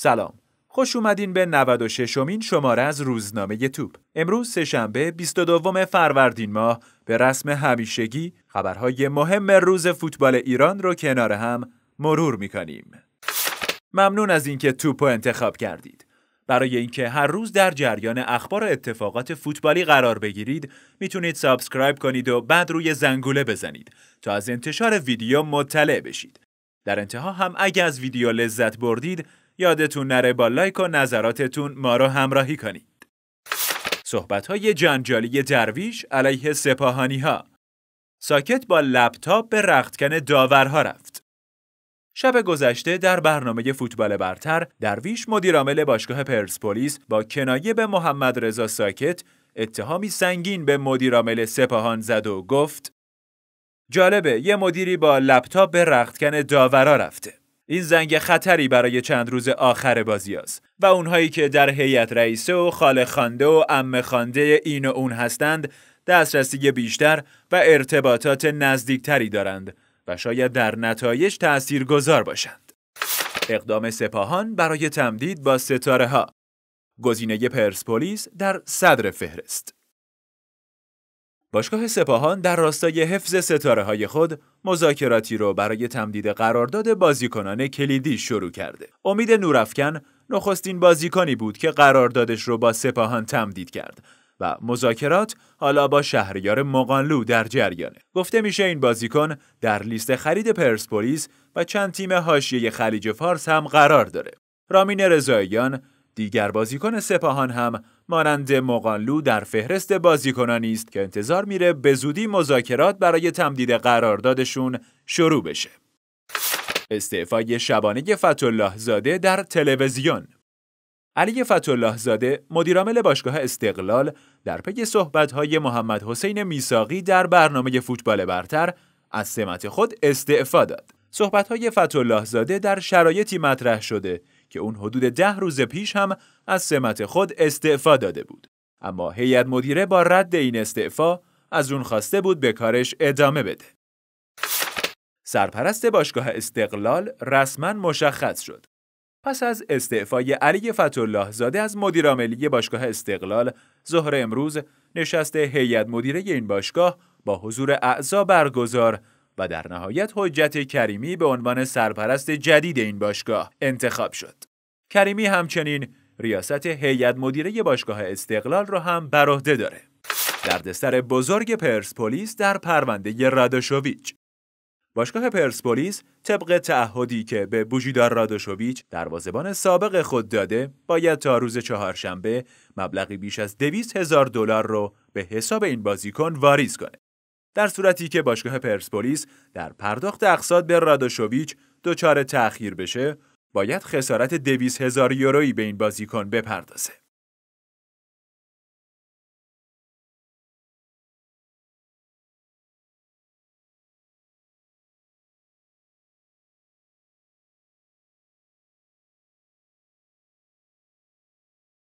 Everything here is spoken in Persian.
سلام خوش اومدین به 96 امین شماره از روزنامه ی توپ امروز سهشنبه 22 فروردین ماه به رسم همیشگی خبرهای مهم روز فوتبال ایران رو کنار هم مرور میکنیم ممنون از اینکه توپ رو انتخاب کردید برای اینکه هر روز در جریان اخبار اتفاقات فوتبالی قرار بگیرید میتونید سابسکرایب کنید و بعد روی زنگوله بزنید تا از انتشار ویدیو مطلع بشید در انتها هم اگه از ویدیو لذت بردید یادتون نره با لایک و نظراتتون ما رو همراهی کنید. صحبت های جنجالی درویش علیه سپاهانی ها ساکت با لپتاپ به رختکن داورها رفت. شب گذشته در برنامه فوتبال برتر درویش مدیرعامل باشگاه پرسپولیس با کنایه به محمد رضا ساکت اتهامی سنگین به مدیرعامل سپاهان زد و گفت جالبه یه مدیری با لپتاپ به رختکن داورا رفته این زنگ خطری برای چند روز آخر بازی است و اونهایی که در هیئت رئیسه و خاله خانده و ام خانده این و اون هستند دسترسی بیشتر و ارتباطات نزدیکتری دارند و شاید در نتایج تأثیر گذار باشند. اقدام سپاهان برای تمدید با ستاره ها گزینه پرسپولیس در صدر فهرست باشگاه سپاهان در راستای حفظ ستاره های خود مذاکراتی رو برای تمدید قرارداد بازیکنان کلیدی شروع کرده. امید نورافکن نخستین بازیکنی بود که قراردادش رو با سپاهان تمدید کرد و مذاکرات حالا با شهریار مقانلو در جریانه. گفته میشه این بازیکن در لیست خرید پرسپولیس و چند تیم حاشیه خلیج فارس هم قرار داره. رامین رضاییان دیگر بازیکن سپاهان هم مانند مقانلو در فهرست بازیکنان است که انتظار میره به زودی مذاکرات برای تمدید قراردادشون شروع بشه. استعفای شبانه فتولاه زاده در تلویزیون علی فتولاه زاده مدیرعامل باشگاه استقلال در پی صحبت‌های محمد حسین میساقی در برنامه فوتبال برتر از سمت خود استعفا داد. صحبت‌های فتولاه زاده در شرایطی مطرح شده که اون حدود ده روز پیش هم از سمت خود استعفا داده بود. اما هیئت مدیره با رد این استعفا از اون خواسته بود به کارش ادامه بده. سرپرست باشگاه استقلال رسما مشخص شد. پس از استعفای علی فتولاه زاده از مدیرعاملی باشگاه استقلال ظهر امروز نشست هیئت مدیره این باشگاه با حضور اعضا برگزار و در نهایت حجت کریمی به عنوان سرپرست جدید این باشگاه انتخاب شد. کریمی همچنین ریاست هیئت مدیره باشگاه استقلال را هم بر عهده داره. دردسر بزرگ پرسپولیس در پرونده رادوشوویچ باشگاه پرسپولیس طبق تعهدی که به بوجیدار رادوشوویچ دروازبان سابق خود داده باید تا روز چهارشنبه مبلغی بیش از دویست هزار دلار رو به حساب این بازیکن واریز کنه در صورتی که باشگاه پرسپولیس در پرداخت اقساط به رادوشوویچ دچار تأخیر بشه باید خسارت دویز هزار یورویی به این بازیکن بپردازه